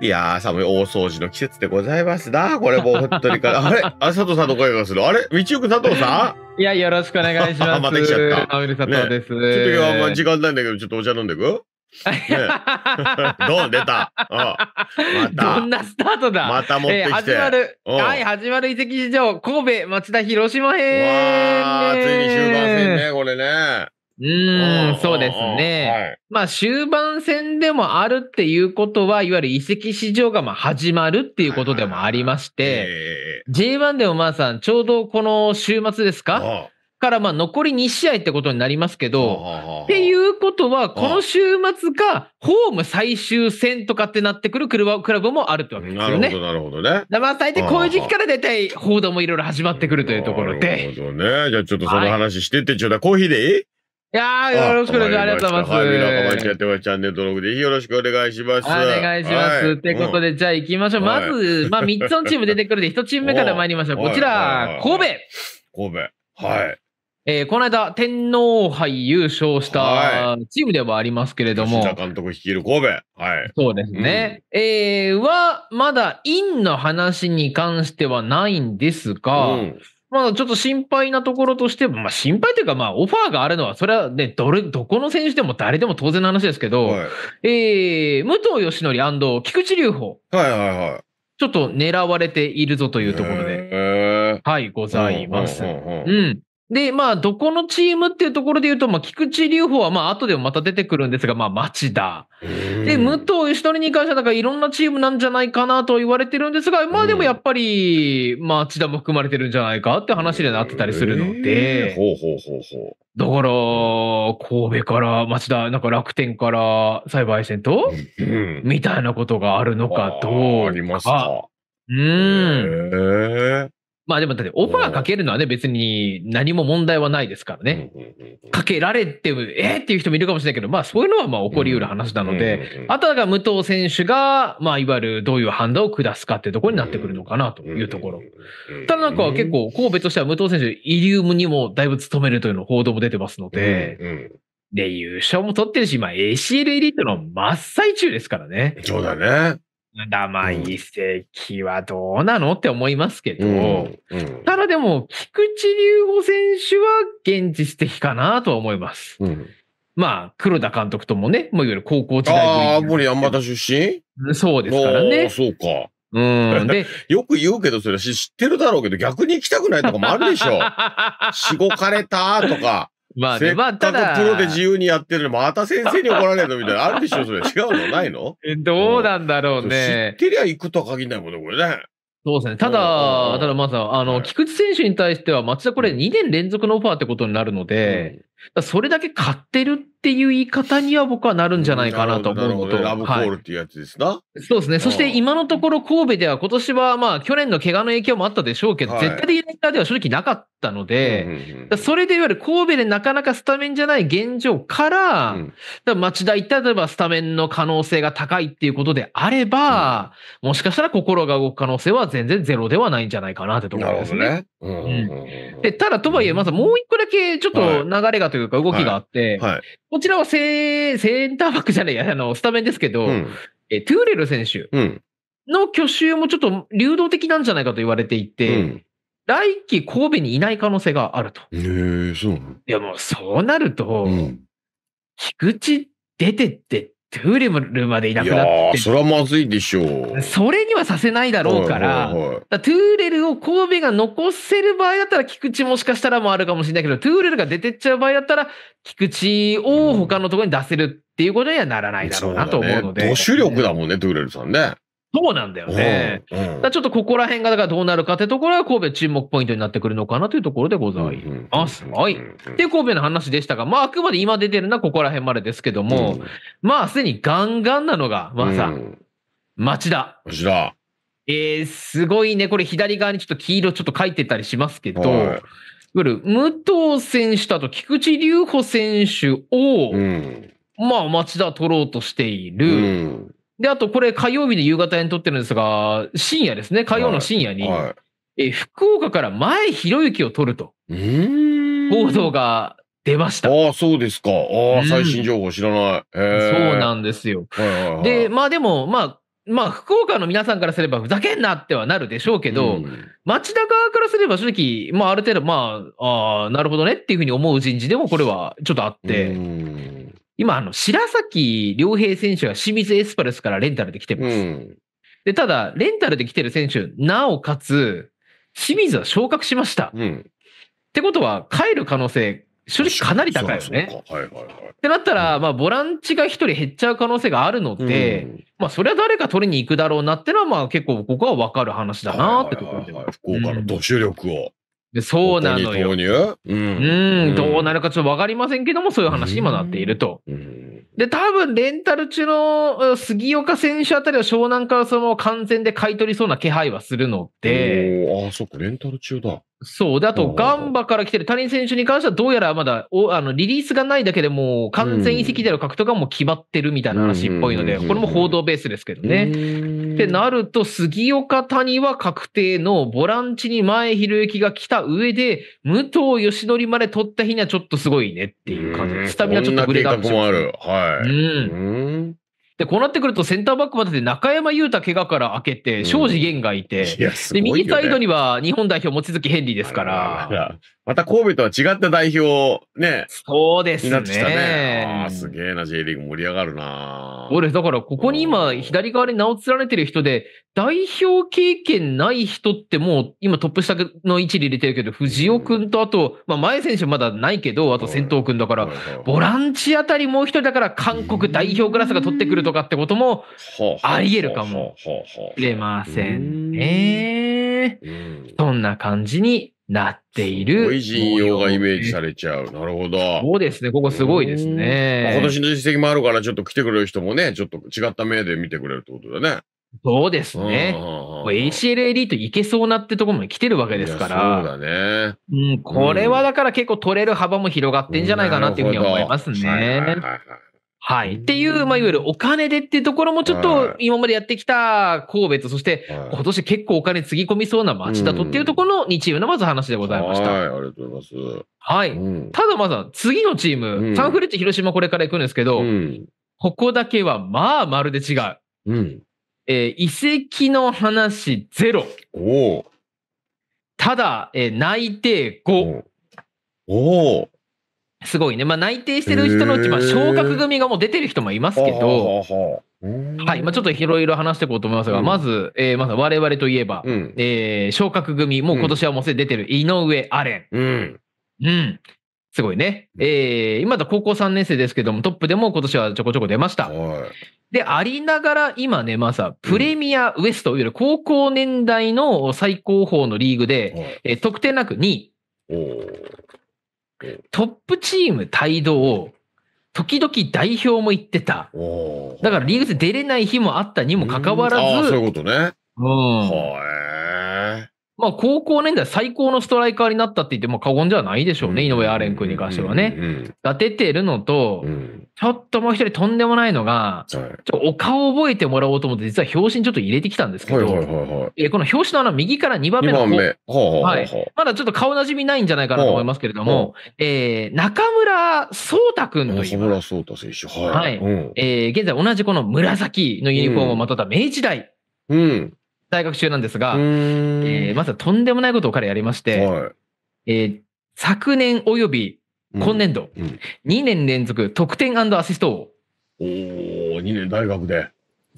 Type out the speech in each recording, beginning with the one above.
いやー、寒い大掃除の季節でございますな。これもう本当にから。あれあ、佐藤さんの声がする。あれ道行く佐藤さんいや、よろしくお願いします。また来ちゃった。あ、う佐藤です。ね、ちょっと今、まあ、時間ないんだけど、ちょっとお茶飲んでいくね、どう出たあまたどんなスタートだまた持ってきて、えー、始まるはい始まる移籍事情神戸町田広島編わーついに終盤戦ねこれねうん、そうですね。まあ終盤戦でもあるっていうことは、いわゆる移籍市場がまあ始まるっていうことでもありまして、J1 でもまあさん、ちょうどこの週末ですかからまあ残り2試合ってことになりますけど、っていうことは、この週末がホーム最終戦とかってなってくるクラブもあるってわけですよね。なるほど、なるほどね。まあ大体こういう時期から大体報道もいろいろ始まってくるというところで。なるほどね。じゃあちょっとその話してってちょうだい。コーヒーでいいいやよろしくお願いします。ありがとうございます。はい、んちやってチャンネル登録ぜひよろしくお願いします。お願いします。ってことで、じゃあ行きましょう。まず、まあ、3つのチーム出てくるで、1チーム目から参りましょう。こちら、神戸。神戸。はい。えー、この間、天皇杯優勝したチームではありますけれども。はい、監督率いる神戸。はい。そうですね。うん、えー、は、まだ、インの話に関してはないんですが、うんまあちょっと心配なところとしてまあ心配というかまあオファーがあるのは、それはね、どれ、どこの選手でも誰でも当然の話ですけど、はい、えー、武藤義則菊池隆法。はいはいはい。ちょっと狙われているぞというところで、はい、ございます。うん。で、まあ、どこのチームっていうところで言うと、まあ、菊池隆法は、まあ、後でもまた出てくるんですが、まあ、町田。で、武藤義則に関しては、んかいろんなチームなんじゃないかなと言われてるんですが、まあ、でもやっぱり、町田も含まれてるんじゃないかって話になってたりするので、ほうほうほうほう。だから、神戸から町田、なんか楽天から栽培線と、みたいなことがあるのかどうか。ありますか。うん。まあでもだってオファーかけるのはね、別に何も問題はないですからね。かけられて、えー、っていう人もいるかもしれないけど、まあそういうのはまあ起こりうる話なので、あとは武藤選手が、まあいわゆるどういう判断を下すかっていうところになってくるのかなというところ。ただなんか結構神戸としては武藤選手、イリウムにもだいぶ務めるというの報道も出てますので、で、優勝も取ってるし、まあ ACL エリートの真っ最中ですからね。そうだね。だまあ遺跡はどうなのって思いますけど、うんうん、ただでも菊池龍吾選手は現実的かなとは思います。うん、まあ黒田監督ともね、もういわゆる高校時代ああ、青森山田出身そうですからね。そうか。うん、でよく言うけど、それ知ってるだろうけど、逆に行きたくないとかもあるでしょ。しごかれたとか。まあ、ね、まあ、ただ。プロで自由にやってるのまた先生に怒られるのみたいな。あるでしょそれ。違うのないのえ、どうなんだろうね。うん、知ってりゃ行くとは限らないもんね、これね。そうですね。ただ、ただまずは、あの、はい、菊池選手に対しては、松田これ2年連続のオファーってことになるので、それだけ買ってるっていう言い方には僕はなるんじゃないかなと思うのと。ラブコールっていうやつですな。はい、そうですね。そして今のところ神戸では今年はまあ去年の怪我の影響もあったでしょうけど、はい、絶対的な影響では正直なかったので、それでいわゆる神戸でなかなかスタメンじゃない現状から、うん、だ町田行った例えばスタメンの可能性が高いっていうことであれば、うん、もしかしたら心が動く可能性は全然ゼロではないんじゃないかなってところですね。ねうん、でただとはいえ、まずもう一個だけちょっと流れがというか動きがあって、はいはい、こちらはセセンターバックじゃないあのスタメンですけど、うん、えトゥーレル選手の去就もちょっと流動的なんじゃないかと言われていて、うん、来季神戸にいない可能性があると。へえそういやもうそうなると、うん、菊池出てってトゥーレムまでいなくなって。それはまずいでしょう。それにはさせないだろうから、トゥーレルを神戸が残せる場合だったら、菊池もしかしたらもあるかもしれないけど、トゥーレルが出てっちゃう場合だったら、菊池を他のところに出せるっていうことにはならないだろうなと思うので。うん、ね、力だもんね、トゥーレルさんね。そうなんだよね。うんちょっとここら辺がだからどうなるかってところは神戸注目ポイントになってくるのかなというところでございます。はい。で、神戸の話でしたが、まああくまで今出てるのはここら辺までですけども、うん、まあすでにガンガンなのが、まあさ、町田。町田。えー、すごいね。これ左側にちょっと黄色ちょっと書いてたりしますけど、武藤選手とあと菊池隆歩選手を、まあ町田取ろうとしている。で、あとこれ火曜日の夕方に撮ってるんですが、深夜ですね、火曜の深夜に、はいはい、え福岡から前広之を撮ると、報道が出ました。ああ、そうですか。ああ、最新情報知らない。そうなんですよ。はいはいはい、で、まあでも、まあ、まあ、福岡の皆さんからすれば、ふざけんなってはなるでしょうけど、町田側からすれば、正直、まあ、ある程度、まあ、ああ、なるほどねっていうふうに思う人事でも、これはちょっとあって、うん今、あの、白崎良平選手は清水エスパルスからレンタルで来てます。うん、で、ただ、レンタルで来てる選手、なおかつ、清水は昇格しました。うん、ってことは、帰る可能性、正直かなり高いよね。はいはいはい。ってなったら、まあ、ボランチが1人減っちゃう可能性があるので、うん、まあ、それは誰か取りに行くだろうなってのは、まあ、結構、ここは分かる話だなってところで、はいはいはい福岡の土手力を。そうなのよ。うん、ん、どうなるかちょっと分かりませんけども、そういう話にもなっていると。で、多分、レンタル中の杉岡選手あたりは湘南からその完全で買い取りそうな気配はするので。ああ、そっか、レンタル中だ。そう。で、あと、ガンバから来てる谷選手に関しては、どうやらまだおあのリリースがないだけでもう完全移籍での獲得がもう決まってるみたいな話っぽいので、これも報道ベースですけどね。ってなると、杉岡谷は確定のボランチに前広之が来た上で、武藤義則まで取った日にはちょっとすごいねっていう感じ。スタミナちょっとブレもある。はい。うん。で、こうなってくるとセンターバックまでで中山雄太怪我から開けて、庄司源がいて、うんいね、で、右サイドには日本代表望月ヘンリーですから。また神戸とは違った代表、ね。そうですね。ねあすげえな、J リーグ盛り上がるな。そうです。だから、ここに今、左側に名を連ねてる人で、代表経験ない人ってもう、今トップ下の位置に入れてるけど、藤尾君と、あと、まあ、前選手まだないけど、あと先頭君だから、ボランチあたりもう一人だから、韓国代表クラスが取ってくるととかってこともあり得るかもしれませんね。そんな感じになっている。すごい人用がイメージされちゃう。なるほど。そうですね。ここすごいですね。まあ、今年の実績もあるから、ちょっと来てくれる人もね、ちょっと違った目で見てくれるってことだね。そうですね。う ACL エリートいけそうなってところも来てるわけですから。そうだね。うん、これはだから結構取れる幅も広がってんじゃないかなっていうふうに思いますね。はい。っていう、まあ、いわゆるお金でっていうところもちょっと今までやってきた神戸と、そして今年結構お金つぎ込みそうな町だとっていうところの2チームのまず話でございました。はい、ありがとうございます。はい。ただまずは次のチーム、サンフレッチ広島これから行くんですけど、ここだけはまあまるで違う。うん。えー、遺跡の話ゼロ。おただ、えー、内定5。おおすごいね。まあ、内定してる人のうち、まあ、昇格組がもう出てる人もいますけど、はい。まあ、ちょっといろいろ話していこうと思いますが、まず、えまず我々といえば、え昇格組、もう今年はもうすでに出てる井上アレン。うん。うん。すごいね。え今だ高校3年生ですけども、トップでも今年はちょこちょこ出ました。で、ありながら今ね、まさ、プレミアウエスト、いわゆる高校年代の最高峰のリーグで、え得点なく2位。トップチーム帯同、時々代表も行ってた。だからリーグ戦出れない日もあったにもかかわらず、うあそういうことね。うん。はえ。まあ、高校年代最高のストライカーになったって言っても過言じゃないでしょうね、井上アレン君に関してはね。が出てるのと、ちょっともう一人とんでもないのが、お顔を覚えてもらおうと思って、実は表紙にちょっと入れてきたんですけど、えこの表紙の右から2番目の方、はい、まだちょっと顔なじみないんじゃないかなと思いますけれども、え中村颯太君という。中村颯太選手、はい。え現在同じこの紫のユニフォームをまとった明治大。うん在学中なんですが、えー、まずはとんでもないことを彼やりまして、はい、えー、昨年および今年度、うんうん、2年連続得点アシストを。おお、2年大学で。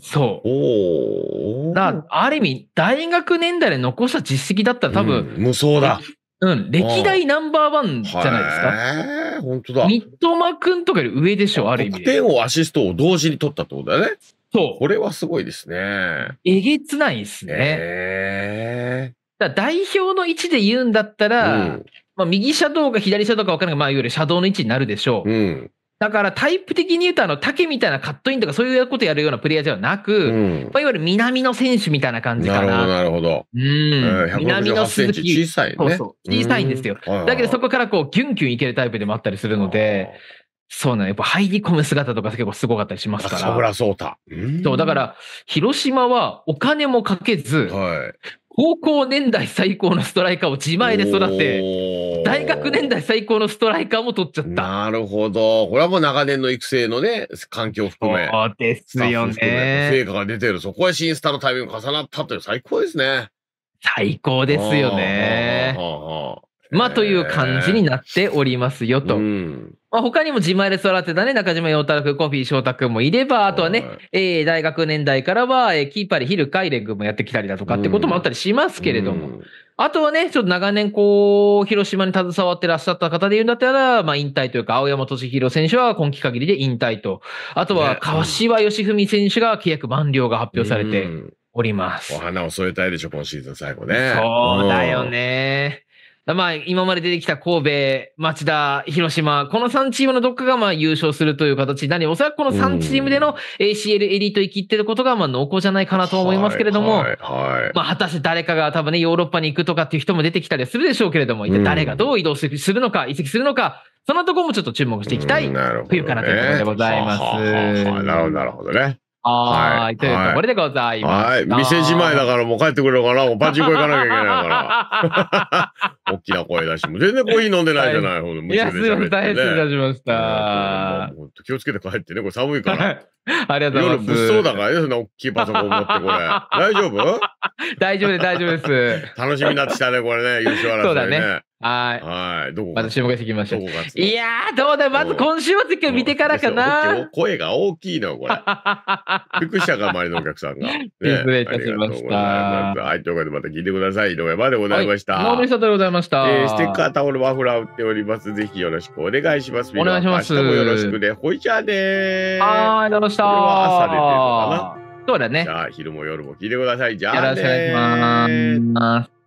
そう。おだある意味、大学年代で残した実績だったら多分、うん、無双だ。うん、歴代ナンバーワンじゃないですか。え、本当だ。三笘君とかより上でしょ、ある意味。得点をアシストを同時に取ったってことだよね。そう。これはすごいですね。えげつないですね。えー、だ代表の位置で言うんだったら、うん、まあ、右車道か左車道か分からないまあ、いわゆる車道の位置になるでしょう。うん、だからタイプ的に言うと、あの、竹みたいなカットインとかそういうことやるようなプレイヤーではなく、うん、まあ、いわゆる南の選手みたいな感じかな。なるほど、なるほど。うん。南の鈴木。小さいね。そうそう。小さいんですよ。だけどそこからこう、ギュンギュンいけるタイプでもあったりするので、そうなの、やっぱ入り込む姿とか結構すごかったりしますから。そりゃそうだ。そう、だから、広島はお金もかけず、はい、高校年代最高のストライカーを自前で育て、大学年代最高のストライカーも取っちゃった。なるほど。これはもう長年の育成のね、環境含め。そうですよね。成果が出てる。そこは新スタのタイミング重なったという最高ですね。最高ですよね。はあはあはあまあ、という感じになっておりますよと。えーうんまあ、他にも自前で育てたね、中島洋太郎君、コフィー翔太君もいれば、あとはね、えー、大学年代からは、えー、キーパでヒル、カイレグもやってきたりだとかってこともあったりしますけれども、うんあとはね、ちょっと長年こう、広島に携わってらっしゃった方で言うんだったら、まあ、引退というか、青山敏弘選手は今季限りで引退と、あとは川島義文選手が契約満了が発表されております。うん、お花を添えたいでしょ、今シーズン最後ね。そうだよね。まあ、今まで出てきた神戸、町田、広島、この3チームのどっかがまあ優勝するという形になり、おそらくこの3チームでの ACL エリート行きっていうことがまあ濃厚じゃないかなと思いますけれども、はいまあ、果たして誰かが多分ね、ヨーロッパに行くとかっていう人も出てきたりするでしょうけれども、一体誰がどう移動するのか、移籍するのか、そのところもちょっと注目していきたい、冬かなというところでございます。なるほど、ね、なるほど。はい。というところでございます。はい。店じまいだからもう帰ってくるのかなもうパチンコ行かなきゃいけないから。大きな声出して、も全然コーヒー飲んでないじゃない。ほんいや、すいません。大変失礼いたしました。気をつけて帰ってね。これ寒いから。ありがとうございます。夜物騒だからね、そんな大きいパソコン持ってこれ。大丈夫大丈夫で大丈夫です。楽しみになってきたね、これね。優勝争いね。そうだね。はい。はい。どこまた注目してきましょう。いやー、どうだ、まず今週末、今日見てからかな。声が大きいの、これ。副社が周りのお客さんが。ね、失礼いたしました。はい、ということで、また聞いてください。井上までございました。ありがとでございました。えステッカー、タオル、ワーフラー売っております。ぜひよろしくお願いします。お願いします。明日もよろしくね。ほいじゃあねー。はい、どうもした。これは朝出てるかな。そうだね。じゃあ、昼も夜も聞いてください。じゃあよろしくお願いします。